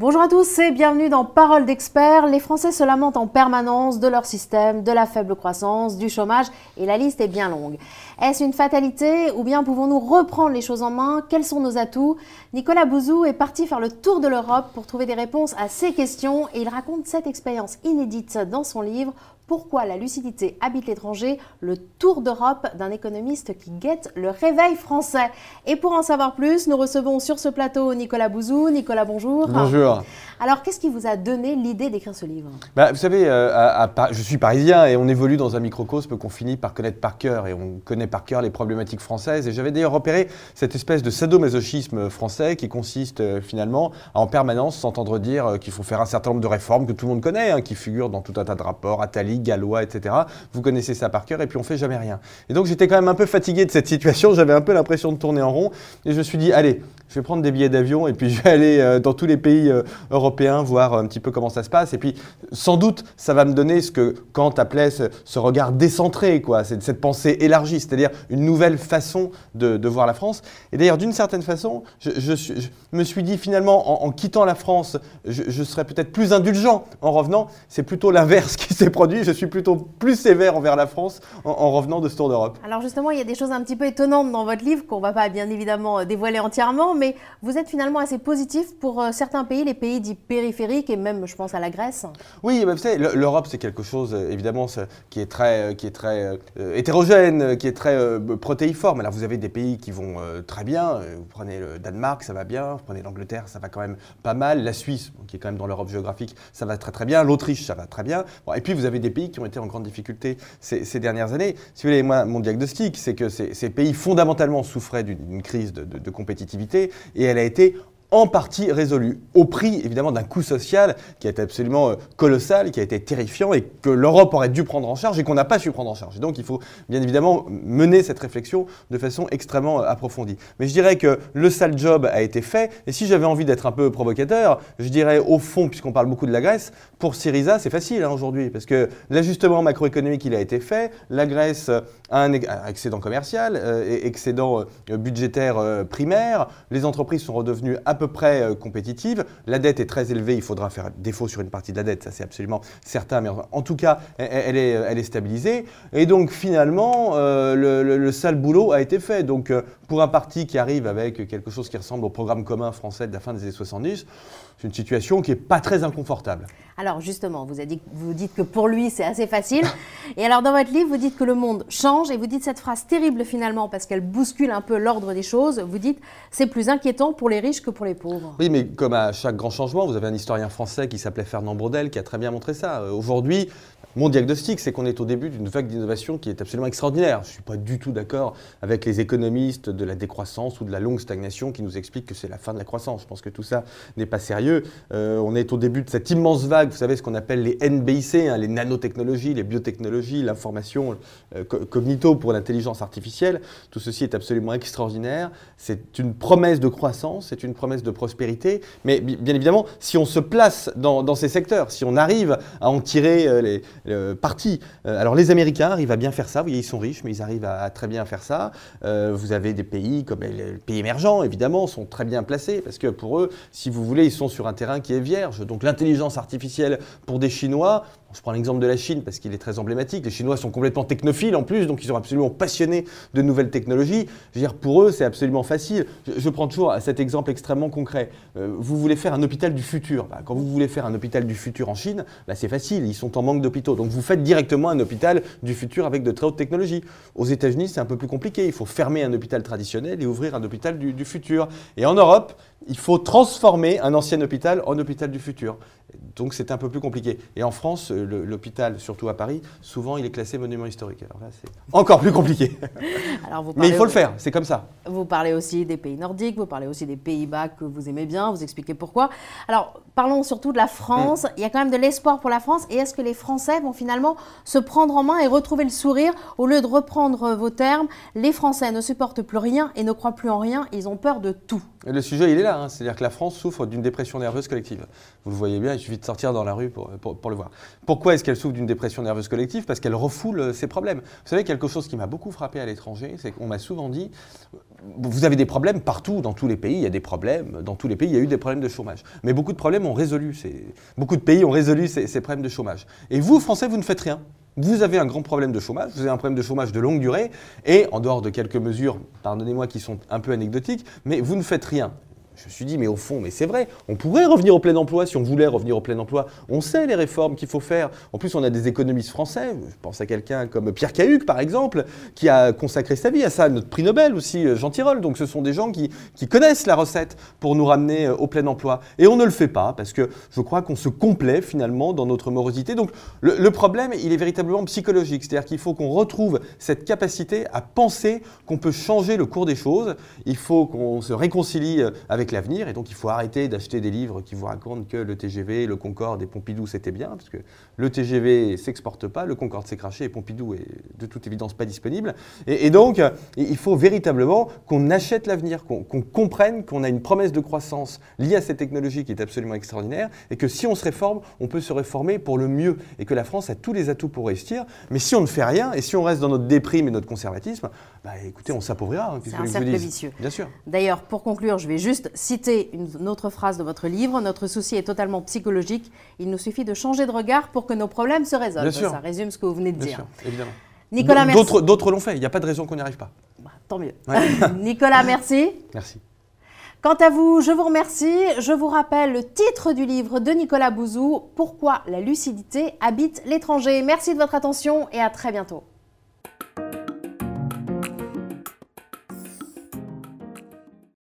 Bonjour à tous et bienvenue dans Parole d'experts. Les Français se lamentent en permanence de leur système, de la faible croissance, du chômage et la liste est bien longue. Est-ce une fatalité ou bien pouvons-nous reprendre les choses en main Quels sont nos atouts Nicolas Bouzou est parti faire le tour de l'Europe pour trouver des réponses à ces questions et il raconte cette expérience inédite dans son livre pourquoi la lucidité habite l'étranger Le tour d'Europe d'un économiste qui guette le réveil français. Et pour en savoir plus, nous recevons sur ce plateau Nicolas Bouzou. Nicolas, bonjour. Bonjour. Alors, qu'est-ce qui vous a donné l'idée d'écrire ce livre bah, Vous savez, euh, je suis parisien et on évolue dans un microcosme qu'on finit par connaître par cœur. Et on connaît par cœur les problématiques françaises. Et j'avais d'ailleurs repéré cette espèce de sadomasochisme français qui consiste euh, finalement à en permanence s'entendre dire euh, qu'il faut faire un certain nombre de réformes que tout le monde connaît, hein, qui figurent dans tout un tas de rapports, Attali, gallois, etc. Vous connaissez ça par cœur et puis on fait jamais rien. Et donc j'étais quand même un peu fatigué de cette situation, j'avais un peu l'impression de tourner en rond et je me suis dit allez, je vais prendre des billets d'avion et puis je vais aller euh, dans tous les pays euh, européens voir un petit peu comment ça se passe et puis sans doute ça va me donner ce que Kant appelait ce, regard décentré quoi, cette, cette pensée élargie, c'est-à-dire une nouvelle façon de, voir la France. Et d'ailleurs d'une certaine façon, je, me suis dit finalement en, quittant la France, je, je serais peut-être plus indulgent en revenant, c'est plutôt l'inverse qui s'est produit je suis plutôt plus sévère envers la France en, revenant de ce Tour d'Europe. Alors justement, il y a des choses un petit peu étonnantes dans votre livre qu'on ne va pas bien évidemment euh, dévoiler entièrement, mais vous êtes finalement assez positif pour euh, certains pays, les pays dits périphériques et même, je pense, à la Grèce. Oui, vous savez, l'Europe, c'est quelque chose, euh, évidemment, qui est très, qui est très hétérogène, qui est très protéiforme. Alors vous avez des pays qui vont très bien, vous prenez le Danemark, ça va bien, vous prenez l'Angleterre, ça va quand même pas mal, la Suisse, qui est quand même dans l'Europe géographique, ça va très très bien, l'Autriche, ça va très bien. et puis vous avez des pays qui ont été en grande difficulté ces, dernières années. Si vous voulez, mon diagnostic, c'est que ces, pays fondamentalement souffraient d'une crise de compétitivité et elle a été en partie résolue, au prix évidemment d'un coût social qui a été absolument euh, colossal, qui a été terrifiant et que l'Europe aurait dû prendre en charge et qu'on n'a pas su prendre en charge. Et donc il faut bien évidemment mener cette réflexion de façon extrêmement euh, approfondie. Mais je dirais que le sale job a été fait et si j'avais envie d'être un peu provocateur, je dirais au fond, puisqu'on parle beaucoup de la Grèce, pour Syriza c'est facile hein, aujourd'hui parce que l'ajustement macroéconomique il a été fait, la Grèce euh, a un, excédent commercial, et excédent budgétaire primaire, les entreprises sont redevenues à peu près euh, compétitive. La dette est très élevée, il faudra faire défaut sur une partie de la dette, ça c'est absolument certain, mais en tout cas, e-, e-, elle, est, elle est, stabilisée. Et donc finalement, euh, le, sale boulot a été fait. Donc euh, pour un parti qui arrive avec quelque chose qui ressemble au programme commun français de la fin des années 70, c'est une situation qui n'est pas très inconfortable. Alors justement, vous, avez vous dites que pour lui, c'est assez facile. et alors dans votre livre, vous dites que le monde change et vous dites cette phrase terrible finalement parce qu'elle bouscule un peu l'ordre des choses. Vous dites, c'est plus inquiétant pour les riches que pour les oui, mais comme à chaque grand changement, vous avez un historien français qui s'appelait Fernand Braudel qui a très bien montré ça. Euh, aujourd'hui, mon diagnostic, c'est qu'on est au début d'une vague d'innovation qui est absolument extraordinaire. Je ne suis pas du tout d'accord avec les économistes de la décroissance ou de la longue stagnation qui nous expliquent que c'est la fin de la croissance. Je pense que tout ça n'est pas sérieux. Euh, on est au début de cette immense vague, vous savez ce qu'on appelle les NBIC, hein, les nanotechnologies, les biotechnologies, l'information euh, cognito pour l'intelligence artificielle. Tout ceci est absolument extraordinaire. C'est une promesse de croissance, c'est une promesse de prospérité. Mais bien évidemment, si on se place dans, ces secteurs, si on arrive à en tirer euh, les parti. Euh, alors les Américains arrivent à bien faire ça, vous voyez, ils sont riches, mais ils arrivent à, très bien faire ça. Euh, vous avez des pays comme les pays émergents, évidemment, sont très bien placés, parce que pour eux, si vous voulez, ils sont sur un terrain qui est vierge. Donc l'intelligence artificielle pour des Chinois, je prends l'exemple de la Chine parce qu'il est très emblématique. Les Chinois sont complètement technophiles en plus, donc ils sont absolument passionnés de nouvelles technologies. Je dire, pour eux, c'est absolument facile. Je, prends toujours cet exemple extrêmement concret. Euh, vous voulez faire un hôpital du futur. Bah, quand vous voulez faire un hôpital du futur en Chine, bah, c'est facile. Ils sont en manque d'hôpitaux. Donc vous faites directement un hôpital du futur avec de très hautes technologies. Aux États-Unis, c'est un peu plus compliqué. Il faut fermer un hôpital traditionnel et ouvrir un hôpital du, du futur. Et en Europe, il faut transformer un ancien hôpital en hôpital du futur. Donc c'est un peu plus compliqué. Et en France, l'hôpital, surtout à Paris, souvent il est classé monument historique. Alors là, c'est encore plus compliqué. Mais il faut le faire, c'est comme ça. Vous parlez aussi des pays nordiques, vous parlez aussi des Pays-Bas que vous aimez bien, vous expliquez pourquoi. Alors parlons surtout de la France. Mm. Il y a quand même de l'espoir pour la France. Et est-ce que les Français vont finalement se prendre en main et retrouver le sourire au lieu de reprendre vos termes Les Français ne supportent plus rien et ne croient plus en rien, ils ont peur de tout le sujet, il est là. Hein. C'est-à-dire que la France souffre d'une dépression nerveuse collective. Vous le voyez bien, il suffit de sortir dans la rue pour, le voir. Pourquoi est-ce qu'elle souffre d'une dépression nerveuse collective Parce qu'elle refoule euh, ses problèmes. Vous savez, quelque chose qui m'a beaucoup frappé à l'étranger, c'est qu'on m'a souvent dit vous avez des problèmes partout, dans tous les pays, il y a des problèmes. Dans tous les pays, il y a eu des problèmes de chômage. Mais beaucoup de problèmes ont résolu. beaucoup de pays ont résolu ces, ces problèmes de chômage. Et vous, Français, vous ne faites rien vous avez un grand problème de chômage, vous avez un problème de chômage de longue durée, et en dehors de quelques mesures, pardonnez-moi, qui sont un peu anecdotiques, mais vous ne faites rien. Je me suis dit, mais au fond, mais c'est vrai, on pourrait revenir au plein emploi si on voulait revenir au plein emploi. On sait les réformes qu'il faut faire. En plus, on a des économistes français. Je pense à quelqu'un comme Pierre Cahuc, par exemple, qui a consacré sa vie à ça, notre prix Nobel aussi, euh, Jean Tirole. Donc, ce sont des gens qui, connaissent la recette pour nous ramener euh, au plein emploi. Et on ne le fait pas parce que je crois qu'on se complaît finalement dans notre morosité. Donc, le, le problème, il est véritablement psychologique. C'est-à-dire qu'il faut qu'on retrouve cette capacité à penser qu'on peut changer le cours des choses. Il faut qu'on se réconcilie euh, avec l'avenir. Et donc, il faut arrêter d'acheter des livres qui vous racontent que le TGV, le Concorde et Pompidou, c'était bien, parce que le TGV s'exporte pas, le Concorde s'est craché et Pompidou est de toute évidence pas disponible. Et, donc, il faut véritablement qu'on achète l'avenir, qu'on comprenne qu'on a une promesse de croissance liée à cette technologie qui est absolument extraordinaire, et que si on se réforme, on peut se réformer pour le mieux, et que la France a tous les atouts pour réussir. Mais si on ne fait rien, et si on reste dans notre déprime et notre conservatisme, bah, écoutez, on s'appauvrira. Hein, C'est un cercle vicieux. Bien sûr. D'ailleurs, pour conclure, je vais juste citer une autre phrase de votre livre, notre souci est totalement psychologique, il nous suffit de changer de regard pour que nos problèmes se résolvent. Ça résume ce que vous venez de dire. Nicolas, D'autres l'ont fait, il n'y a pas de raison qu'on n'y arrive pas. Bah, tant mieux. Nicolas, merci. Merci. Quant à vous, je vous remercie. Je vous rappelle le titre du livre de Nicolas Bouzou, Pourquoi la lucidité habite l'étranger. Merci de votre attention et à très bientôt.